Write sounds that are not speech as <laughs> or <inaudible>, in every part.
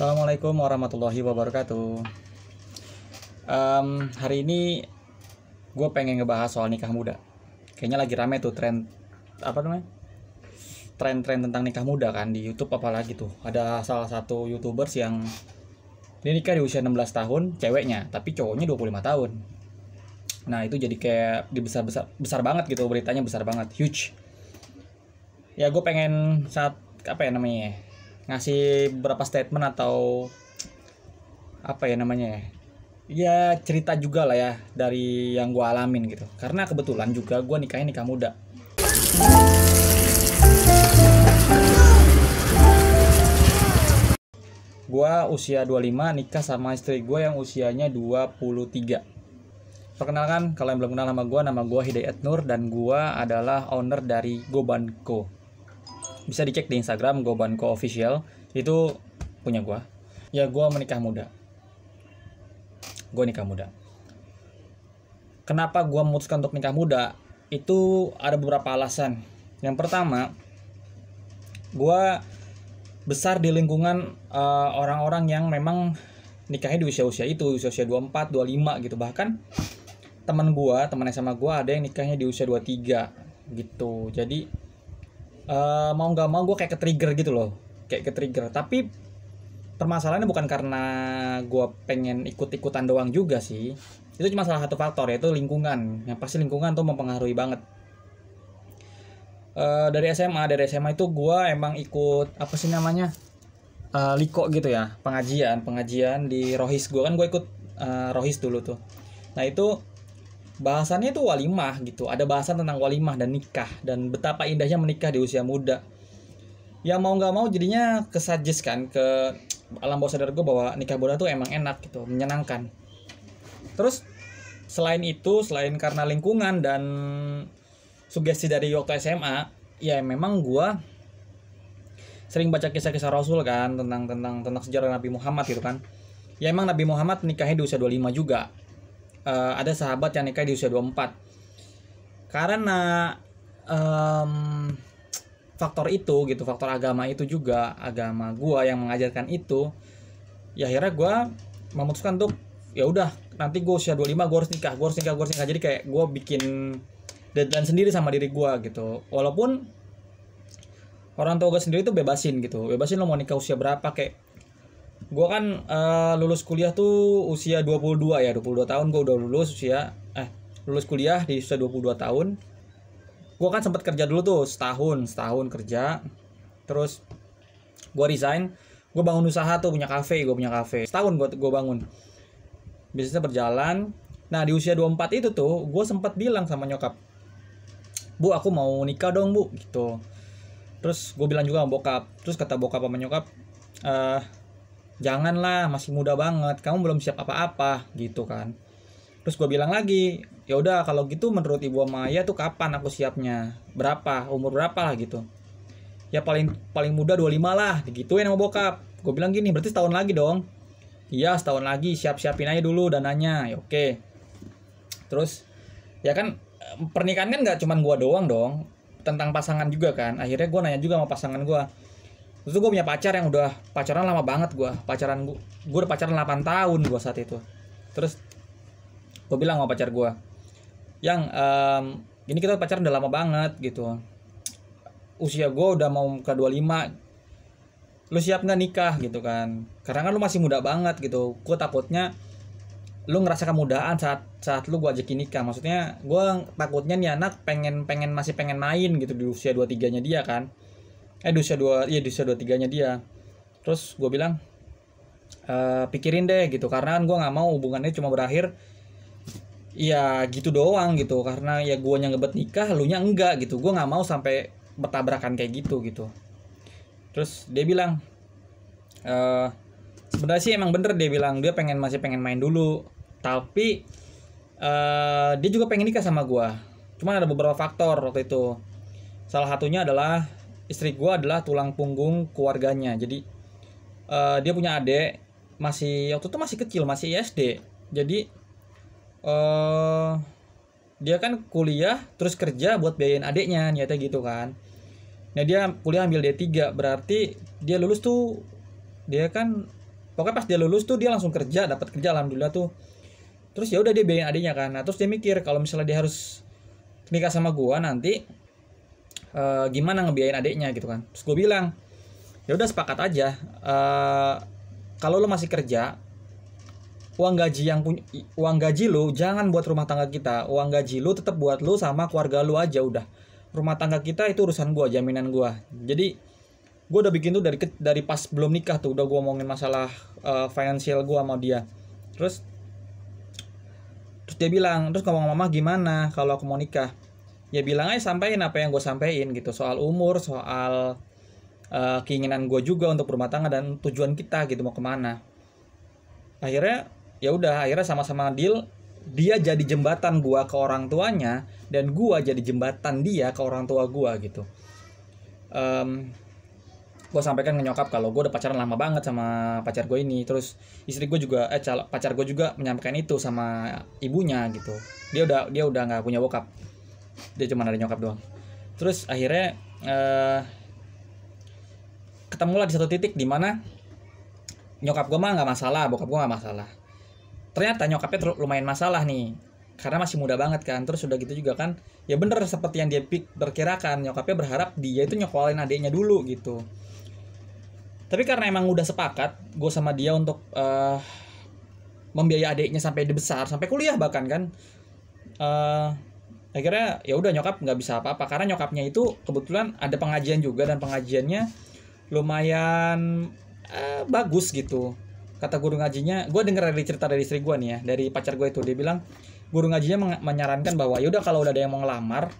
Assalamualaikum warahmatullahi wabarakatuh. Um, hari ini gue pengen ngebahas soal nikah muda. Kayaknya lagi rame tuh tren apa namanya? Tren-tren tentang nikah muda kan di YouTube apalagi tuh. Ada salah satu YouTubers yang dia nikah di usia 16 tahun, ceweknya, tapi cowoknya 25 tahun. Nah, itu jadi kayak dibesar-besar besar banget gitu beritanya besar banget, huge. Ya gue pengen saat apa ya namanya? Ya? ngasih beberapa statement atau apa ya namanya ya ya cerita juga lah ya dari yang gue alamin gitu karena kebetulan juga gue nikahnya nikah muda gue usia 25 nikah sama istri gue yang usianya 23 perkenalkan kalau yang belum kenal nama gue nama gue Hidayat Nur dan gue adalah owner dari Gobanko bisa dicek di Instagram Gobanko official itu punya gua ya gua menikah muda gua nikah muda kenapa gua memutuskan untuk nikah muda itu ada beberapa alasan yang pertama gua besar di lingkungan eh, orang-orang uh, yang memang nikahnya di usia-usia itu usia-usia 24, 25 gitu bahkan teman gua temannya sama gua ada yang nikahnya di usia 23 gitu jadi Eh, mau nggak mau gue kayak ke trigger gitu loh kayak ke trigger tapi permasalahannya bukan karena gue pengen ikut-ikutan doang juga sih itu cuma salah satu faktor yaitu lingkungan yang pasti lingkungan tuh mempengaruhi banget uh, dari SMA dari SMA itu gue emang ikut apa sih namanya uh, liko gitu ya pengajian pengajian di rohis gue kan gue ikut uh, rohis dulu tuh nah itu bahasannya itu walimah gitu ada bahasan tentang walimah dan nikah dan betapa indahnya menikah di usia muda ya mau nggak mau jadinya kesajis kan ke alam bawah sadar gue bahwa nikah muda tuh emang enak gitu menyenangkan terus selain itu selain karena lingkungan dan sugesti dari waktu SMA ya memang gue sering baca kisah-kisah Rasul kan tentang tentang tentang sejarah Nabi Muhammad gitu kan ya emang Nabi Muhammad nikahnya di usia 25 juga uh, ada sahabat yang nikah di usia 24 karena um, faktor itu gitu faktor agama itu juga agama gua yang mengajarkan itu ya akhirnya gua memutuskan untuk ya udah nanti gue usia 25 gue harus nikah gue harus nikah gue harus nikah jadi kayak gue bikin deadline sendiri sama diri gue gitu walaupun orang tua gue sendiri itu bebasin gitu bebasin lo mau nikah usia berapa kayak gue kan uh, lulus kuliah tuh usia 22 ya 22 tahun gue udah lulus usia eh lulus kuliah di usia 22 tahun gue kan sempat kerja dulu tuh setahun setahun kerja terus gue resign gue bangun usaha tuh punya kafe gue punya kafe setahun gue gue bangun bisnisnya berjalan nah di usia 24 itu tuh gue sempat bilang sama nyokap bu aku mau nikah dong bu gitu terus gue bilang juga sama bokap terus kata bokap sama nyokap eh janganlah masih muda banget kamu belum siap apa-apa gitu kan terus gue bilang lagi ya udah kalau gitu menurut ibu Maya tuh kapan aku siapnya berapa umur berapa lah gitu ya paling paling muda 25 lah digituin sama bokap gue bilang gini berarti setahun lagi dong iya setahun lagi siap-siapin aja dulu dananya ya oke terus ya kan pernikahan kan nggak cuman gue doang dong tentang pasangan juga kan akhirnya gue nanya juga sama pasangan gue Terus gue punya pacar yang udah pacaran lama banget gue pacaran gue gue udah pacaran 8 tahun gue saat itu terus gue bilang sama pacar gue yang um, ini kita pacaran udah lama banget gitu usia gue udah mau ke 25 lu siap gak nikah gitu kan karena kan lu masih muda banget gitu gue takutnya lu ngerasa kemudaan saat saat lu gue ajakin nikah maksudnya gue takutnya nih anak pengen pengen masih pengen main gitu di usia 23 nya dia kan eh di usia dua iya di usia dua tiganya dia terus gue bilang e, pikirin deh gitu karena kan gue nggak mau hubungannya cuma berakhir ya gitu doang gitu karena ya gue yang ngebet nikah lu nya enggak gitu gue nggak mau sampai bertabrakan kayak gitu gitu terus dia bilang e, sebenarnya sih emang bener dia bilang dia pengen masih pengen main dulu tapi uh, dia juga pengen nikah sama gue cuman ada beberapa faktor waktu itu salah satunya adalah istri gue adalah tulang punggung keluarganya jadi uh, dia punya adik masih waktu itu masih kecil masih SD jadi uh, dia kan kuliah terus kerja buat biayain adiknya niatnya gitu kan nah dia kuliah ambil D3 berarti dia lulus tuh dia kan pokoknya pas dia lulus tuh dia langsung kerja dapat kerja alhamdulillah tuh terus ya udah dia biayain adiknya kan nah terus dia mikir kalau misalnya dia harus nikah sama gua nanti Eh, gimana ngebiayain adiknya gitu kan terus gue bilang ya udah sepakat aja uh, kalau lo masih kerja uang gaji yang punya uang gaji lo jangan buat rumah tangga kita uang gaji lo tetap buat lo sama keluarga lo aja udah rumah tangga kita itu urusan gue jaminan gue jadi gue udah bikin tuh dari dari pas belum nikah tuh udah gue ngomongin masalah uh, financial gue sama dia terus terus dia bilang terus ngomong mama gimana kalau aku mau nikah ya bilang aja sampein apa yang gue sampein gitu soal umur soal uh, keinginan gue juga untuk berumah tangga dan tujuan kita gitu mau kemana akhirnya ya udah akhirnya sama-sama deal dia jadi jembatan gue ke orang tuanya dan gue jadi jembatan dia ke orang tua gue gitu um, gue sampaikan ke nyokap kalau gue udah pacaran lama banget sama pacar gue ini terus istri gue juga eh pacar gue juga menyampaikan itu sama ibunya gitu dia udah dia udah nggak punya bokap dia cuma ada nyokap doang terus akhirnya uh, ketemulah di satu titik di mana nyokap gue mah nggak masalah bokap gue nggak masalah ternyata nyokapnya lumayan masalah nih karena masih muda banget kan terus sudah gitu juga kan ya bener seperti yang dia pikirkan, nyokapnya berharap dia itu nyokolin adiknya dulu gitu tapi karena emang udah sepakat gue sama dia untuk uh, membiayai adiknya sampai dibesar sampai kuliah bahkan kan uh, akhirnya ya udah nyokap nggak bisa apa-apa karena nyokapnya itu kebetulan ada pengajian juga dan pengajiannya lumayan eh, bagus gitu kata guru ngajinya gue denger dari cerita dari istri gue nih ya dari pacar gue itu dia bilang guru ngajinya menyarankan bahwa ya udah kalau udah ada yang mau ngelamar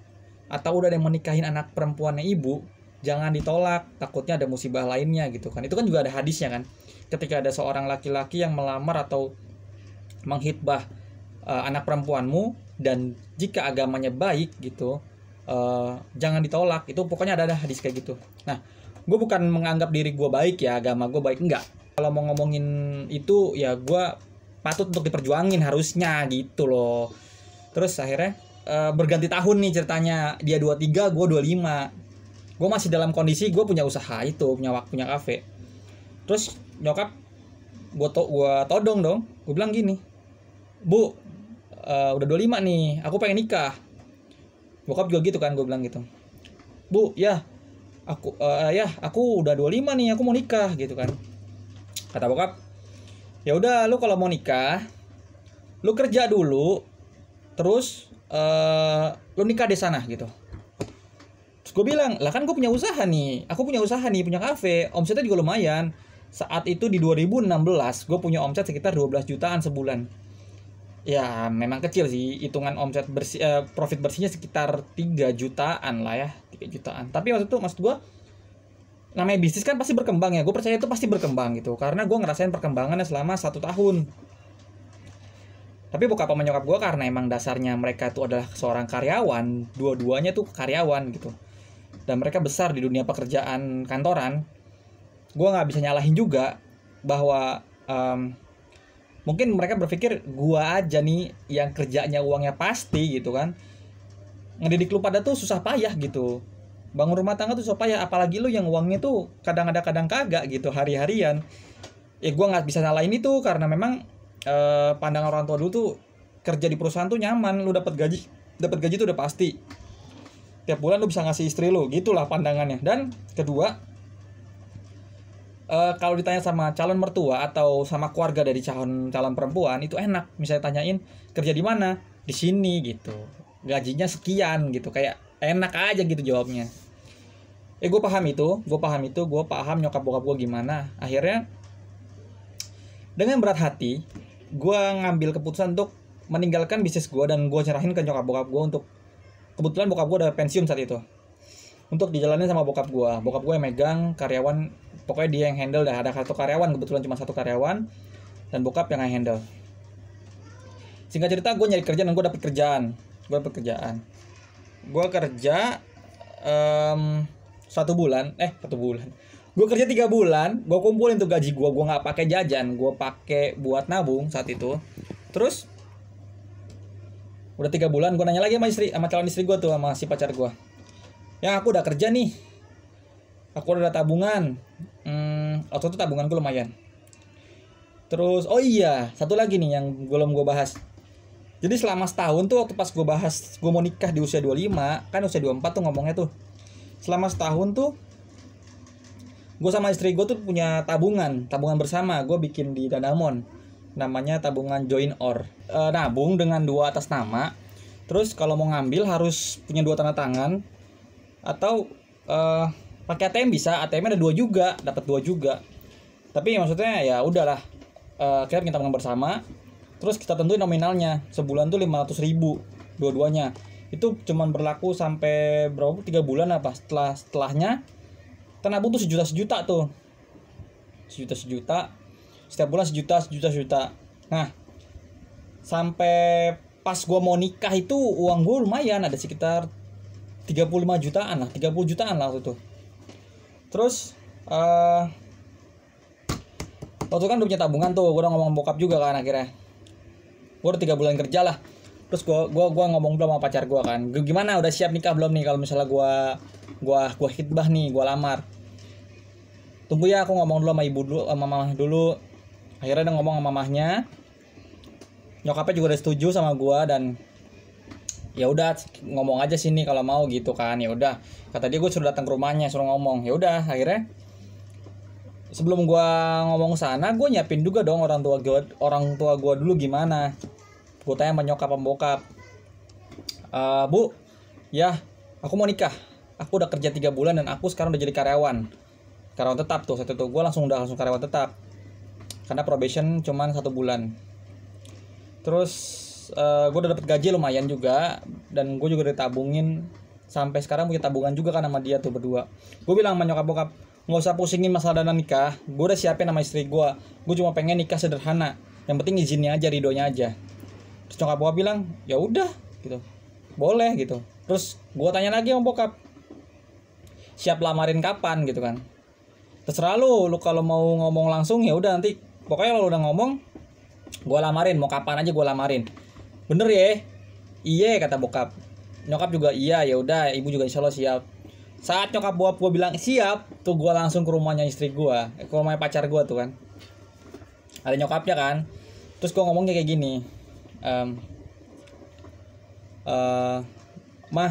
atau udah ada yang menikahin anak perempuannya ibu jangan ditolak takutnya ada musibah lainnya gitu kan itu kan juga ada hadisnya kan ketika ada seorang laki-laki yang melamar atau menghitbah uh, eh, anak perempuanmu dan jika agamanya baik gitu uh, jangan ditolak itu pokoknya ada ada hadis kayak gitu nah gue bukan menganggap diri gue baik ya agama gue baik enggak kalau mau ngomongin itu ya gue patut untuk diperjuangin harusnya gitu loh terus akhirnya uh, berganti tahun nih ceritanya dia 23 gue 25 gue masih dalam kondisi gue punya usaha itu punya waktu, punya kafe terus nyokap gue to gua todong dong gue bilang gini bu uh, udah 25 nih aku pengen nikah bokap juga gitu kan gue bilang gitu bu ya aku uh, ya aku udah 25 nih aku mau nikah gitu kan kata bokap ya udah lu kalau mau nikah lu kerja dulu terus uh, lu nikah di sana gitu terus gue bilang lah kan gue punya usaha nih aku punya usaha nih punya kafe omsetnya juga lumayan saat itu di 2016 gue punya omset sekitar 12 jutaan sebulan ya memang kecil sih hitungan omset bersih eh, profit bersihnya sekitar 3 jutaan lah ya 3 jutaan tapi waktu itu maksud gue namanya bisnis kan pasti berkembang ya gue percaya itu pasti berkembang gitu karena gue ngerasain perkembangannya selama satu tahun tapi bokap sama nyokap gue karena emang dasarnya mereka itu adalah seorang karyawan dua-duanya tuh karyawan gitu dan mereka besar di dunia pekerjaan kantoran gue nggak bisa nyalahin juga bahwa um, mungkin mereka berpikir gua aja nih yang kerjanya uangnya pasti gitu kan ngedidik lu pada tuh susah payah gitu bangun rumah tangga tuh susah payah apalagi lu yang uangnya tuh kadang ada kadang kagak gitu hari-harian ya gua nggak bisa nyalain itu karena memang eh, pandangan orang tua dulu tuh kerja di perusahaan tuh nyaman lu dapat gaji dapat gaji tuh udah pasti tiap bulan lu bisa ngasih istri lu gitulah pandangannya dan kedua uh, kalau ditanya sama calon mertua atau sama keluarga dari calon calon perempuan itu enak misalnya tanyain kerja di mana di sini gitu gajinya sekian gitu kayak enak aja gitu jawabnya eh gue paham itu gue paham itu gue paham nyokap bokap gue gimana akhirnya dengan berat hati gue ngambil keputusan untuk meninggalkan bisnis gue dan gue cerahin ke nyokap bokap gue untuk kebetulan bokap gue udah pensiun saat itu untuk dijalani sama bokap gue bokap gue yang megang karyawan pokoknya dia yang handle dah ada satu karyawan kebetulan cuma satu karyawan dan bokap yang handle singkat cerita gue nyari kerjaan dan gue dapet kerjaan gue dapet kerjaan gue kerja um, satu bulan eh satu bulan gue kerja tiga bulan gue kumpulin tuh gaji gue gue nggak pakai jajan gue pakai buat nabung saat itu terus udah tiga bulan gue nanya lagi sama istri sama calon istri gue tuh sama si pacar gue ya aku udah kerja nih aku udah ada tabungan hmm, waktu itu tabunganku lumayan terus oh iya satu lagi nih yang belum gue bahas jadi selama setahun tuh waktu pas gue bahas gue mau nikah di usia 25 kan usia 24 tuh ngomongnya tuh selama setahun tuh gue sama istri gue tuh punya tabungan tabungan bersama gue bikin di Danamon namanya tabungan join or e, nabung dengan dua atas nama terus kalau mau ngambil harus punya dua tanda tangan atau uh, pakai ATM bisa ATM ada dua juga dapat dua juga tapi maksudnya ya udahlah uh, kita minta menang bersama terus kita tentuin nominalnya sebulan tuh 500 ribu dua-duanya itu cuman berlaku sampai berapa tiga bulan apa setelah setelahnya tanah tuh sejuta sejuta tuh sejuta sejuta setiap bulan sejuta sejuta sejuta nah sampai pas gua mau nikah itu uang gue lumayan ada sekitar 35 jutaan lah 30 jutaan lah waktu itu terus uh, waktu kan udah punya tabungan tuh gue udah ngomong bokap juga kan akhirnya gue udah 3 bulan kerja lah terus gue gua gua ngomong belum sama pacar gue kan gimana udah siap nikah belum nih kalau misalnya gue gua gua hitbah nih gue lamar tunggu ya aku ngomong dulu sama ibu dulu sama mama dulu akhirnya udah ngomong sama mamahnya nyokapnya juga udah setuju sama gue dan ya udah ngomong aja sini kalau mau gitu kan ya udah kata dia gue suruh datang ke rumahnya suruh ngomong ya udah akhirnya sebelum gue ngomong sana gue nyiapin juga dong orang tua gue orang tua gue dulu gimana gue tanya menyokap pembokap uh, eh, bu ya aku mau nikah aku udah kerja tiga bulan dan aku sekarang udah jadi karyawan karyawan tetap tuh satu tuh gue langsung udah langsung karyawan tetap karena probation cuman satu bulan terus uh, eh, gue udah dapet gaji lumayan juga dan gue juga ditabungin sampai sekarang punya tabungan juga kan sama dia tuh berdua gue bilang sama nyokap bokap nggak usah pusingin masalah dana nikah gue udah siapin sama istri gue gue cuma pengen nikah sederhana yang penting izinnya aja ridonya aja terus nyokap bokap bilang ya udah gitu boleh gitu terus gue tanya lagi sama bokap siap lamarin kapan gitu kan terserah lu lu kalau mau ngomong langsung ya udah nanti pokoknya kalau udah ngomong gue lamarin mau kapan aja gue lamarin bener ya iya kata bokap nyokap juga iya ya udah ibu juga insya Allah siap saat nyokap bokap gue bilang siap tuh gue langsung ke rumahnya istri gue eh, ke rumahnya pacar gue tuh kan ada nyokapnya kan terus gue ngomongnya kayak gini um, uh, mah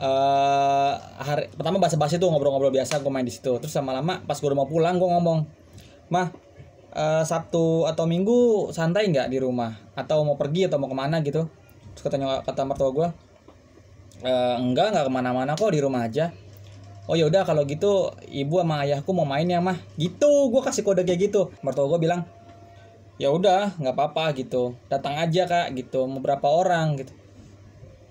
uh, hari pertama bahasa basi tuh ngobrol-ngobrol biasa gue main di situ terus lama-lama pas gue udah mau pulang gue ngomong mah uh, Sabtu atau Minggu santai nggak di rumah atau mau pergi atau mau kemana gitu terus katanya kata mertua gue e, eh, enggak nggak kemana-mana kok di rumah aja oh yaudah kalau gitu ibu sama ayahku mau main ya mah gitu gue kasih kode kayak gitu mertua gue bilang ya udah nggak apa-apa gitu datang aja kak gitu mau berapa orang gitu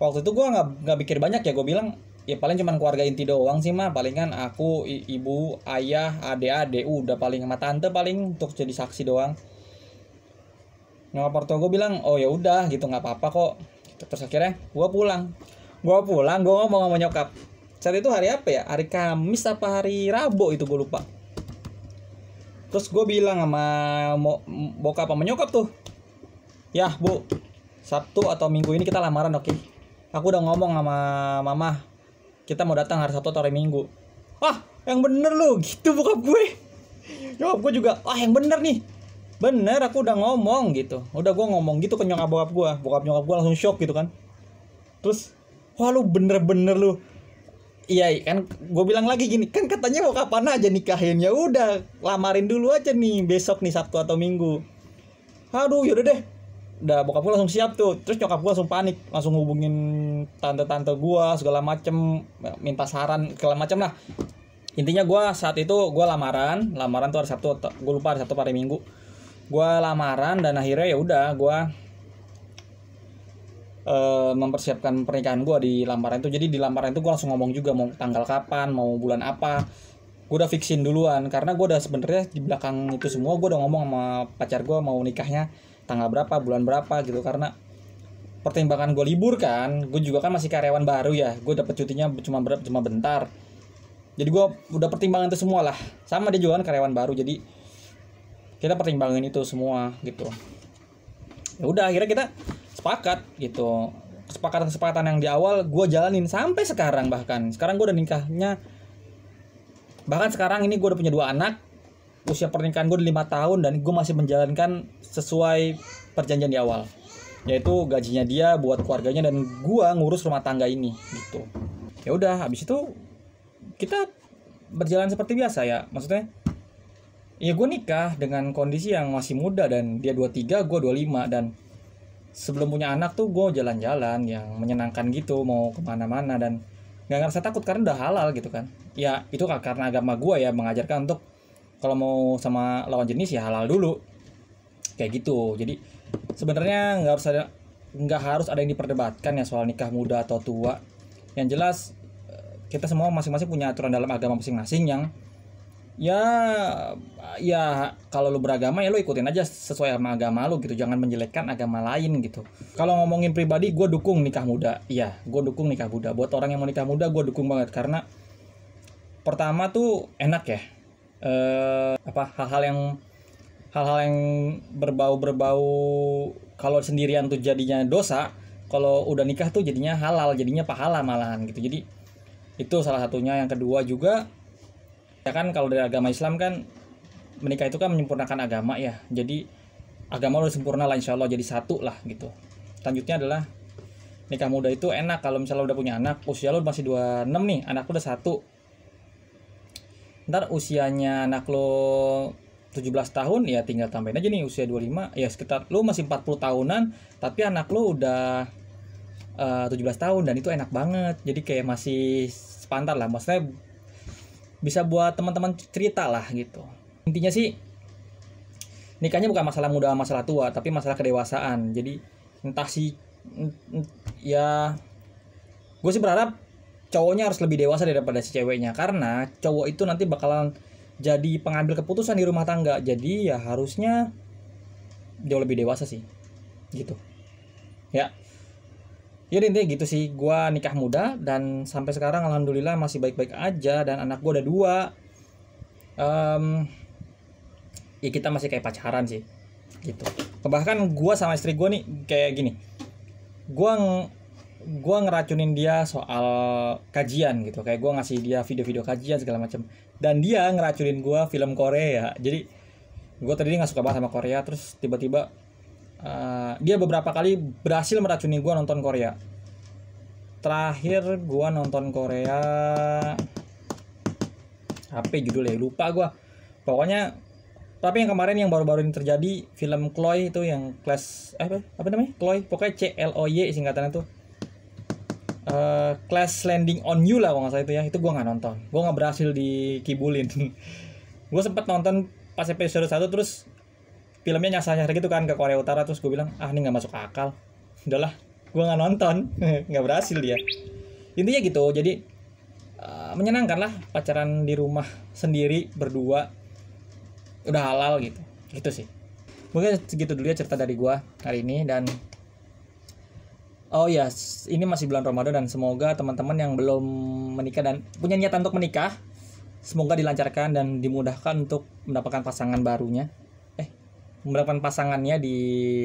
waktu itu gue nggak nggak pikir banyak ya gue bilang ya paling cuman keluarga inti doang sih mah kan aku ibu ayah adik-adik uh, udah paling sama tante paling untuk jadi saksi doang nyokap mertua gue bilang oh ya udah gitu nggak apa-apa kok gitu. terus akhirnya gue pulang gue pulang gue ngomong sama nyokap saat itu hari apa ya hari Kamis apa hari Rabu itu gue lupa terus gue bilang sama mo, bokap sama nyokap tuh ya bu Sabtu atau Minggu ini kita lamaran oke okay? aku udah ngomong sama mama kita mau datang hari Sabtu atau hari Minggu ah yang bener lu gitu bokap gue nyokap gue juga ah yang bener nih bener aku udah ngomong gitu udah gue ngomong gitu ke nyokap bokap gue bokap nyokap gue langsung shock gitu kan terus wah lu bener-bener lu iya kan gue bilang lagi gini kan katanya mau kapan aja nikahin ya udah lamarin dulu aja nih besok nih sabtu atau minggu aduh yaudah deh udah bokap gue langsung siap tuh terus nyokap gue langsung panik langsung hubungin tante-tante gue segala macem minta saran segala macem lah intinya gue saat itu gue lamaran lamaran tuh hari sabtu gue lupa hari sabtu hari minggu gue lamaran dan akhirnya ya udah gue uh, mempersiapkan pernikahan gue di lamaran itu jadi di lamaran itu gue langsung ngomong juga mau tanggal kapan mau bulan apa gue udah fixin duluan karena gue udah sebenarnya di belakang itu semua gue udah ngomong sama pacar gue mau nikahnya tanggal berapa bulan berapa gitu karena pertimbangan gue libur kan gue juga kan masih karyawan baru ya gue dapet cutinya cuma berat cuma bentar jadi gue udah pertimbangan itu semua lah sama dia juga kan karyawan baru jadi kita pertimbangan itu semua gitu ya udah akhirnya kita sepakat gitu kesepakatan kesepakatan yang di awal gue jalanin sampai sekarang bahkan sekarang gue udah nikahnya bahkan sekarang ini gue udah punya dua anak usia pernikahan gue lima tahun dan gue masih menjalankan sesuai perjanjian di awal yaitu gajinya dia buat keluarganya dan gue ngurus rumah tangga ini gitu ya udah habis itu kita berjalan seperti biasa ya maksudnya ya gue nikah dengan kondisi yang masih muda dan dia 23 gue 25 dan sebelum punya anak tuh gue jalan-jalan yang menyenangkan gitu mau kemana-mana dan nggak ngerasa takut karena udah halal gitu kan ya itu karena agama gue ya mengajarkan untuk kalau mau sama lawan jenis ya halal dulu kayak gitu jadi sebenarnya nggak harus ada nggak harus ada yang diperdebatkan ya soal nikah muda atau tua yang jelas eh, kita semua masing-masing punya aturan dalam agama masing-masing yang ya ya kalau lu beragama ya lu ikutin aja sesuai sama agama lu gitu jangan menjelekkan agama lain gitu kalau ngomongin pribadi gue dukung nikah muda ya gue dukung nikah muda buat orang yang mau nikah muda gue dukung banget karena pertama tuh enak ya uh, apa hal-hal yang hal-hal yang berbau berbau kalau sendirian tuh jadinya dosa kalau udah nikah tuh jadinya halal jadinya pahala malahan gitu jadi itu salah satunya yang kedua juga ya kan kalau dari agama Islam kan menikah itu kan menyempurnakan agama ya jadi agama udah sempurna lah insya Allah jadi satu lah gitu selanjutnya adalah nikah muda itu enak kalau misalnya udah punya anak usia lo masih 26 nih anak udah satu ntar usianya anak lo 17 tahun ya tinggal tambahin aja nih usia 25 ya sekitar lo masih 40 tahunan tapi anak lo udah eh, uh, 17 tahun dan itu enak banget jadi kayak masih sepantar lah maksudnya bisa buat teman-teman cerita lah gitu intinya sih nikahnya bukan masalah muda masalah tua tapi masalah kedewasaan jadi entah sih ya gue sih berharap cowoknya harus lebih dewasa daripada si ceweknya karena cowok itu nanti bakalan jadi pengambil keputusan di rumah tangga jadi ya harusnya jauh lebih dewasa sih gitu ya ya intinya gitu sih gue nikah muda dan sampai sekarang alhamdulillah masih baik-baik aja dan anak gue ada dua um, ya kita masih kayak pacaran sih gitu bahkan gue sama istri gue nih kayak gini gue gue ngeracunin dia soal kajian gitu kayak gue ngasih dia video-video kajian segala macam dan dia ngeracunin gue film Korea jadi gue tadi nggak suka banget sama Korea terus tiba-tiba uh, dia beberapa kali berhasil meracuni gue nonton Korea terakhir gue nonton Korea apa ya judulnya lupa gue pokoknya tapi yang kemarin yang baru-baru ini terjadi film Chloe itu yang class eh, apa apa namanya Chloe pokoknya C L O Y singkatannya tuh uh, Clash Landing on You lah kalau nggak itu ya itu gue nggak nonton gue nggak berhasil dikibulin <laughs> gue sempat nonton pas episode satu terus filmnya nyasar-nyasar gitu kan ke Korea Utara terus gue bilang ah ini nggak masuk akal udahlah gue nggak nonton <laughs> nggak berhasil dia intinya gitu jadi eh, menyenangkan lah pacaran di rumah sendiri berdua udah halal gitu gitu sih mungkin segitu dulu ya cerita dari gue hari ini dan Oh ya, ini masih bulan Ramadan dan semoga teman-teman yang belum menikah dan punya niatan untuk menikah, semoga dilancarkan dan dimudahkan untuk mendapatkan pasangan barunya. Eh, mendapatkan pasangannya di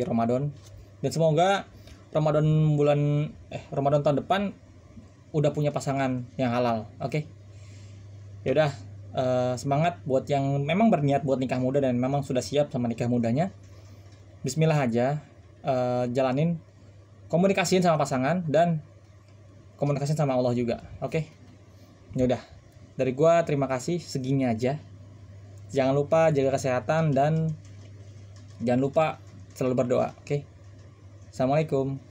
Ramadan. Dan semoga Ramadan bulan eh Ramadan tahun depan udah punya pasangan yang halal. Oke. Okay? Ya udah, uh, semangat buat yang memang berniat buat nikah muda dan memang sudah siap sama nikah mudanya. Bismillah aja, uh, jalanin komunikasiin sama pasangan dan komunikasiin sama Allah juga oke okay? ya udah dari gua terima kasih segini aja jangan lupa jaga kesehatan dan jangan lupa selalu berdoa oke okay? assalamualaikum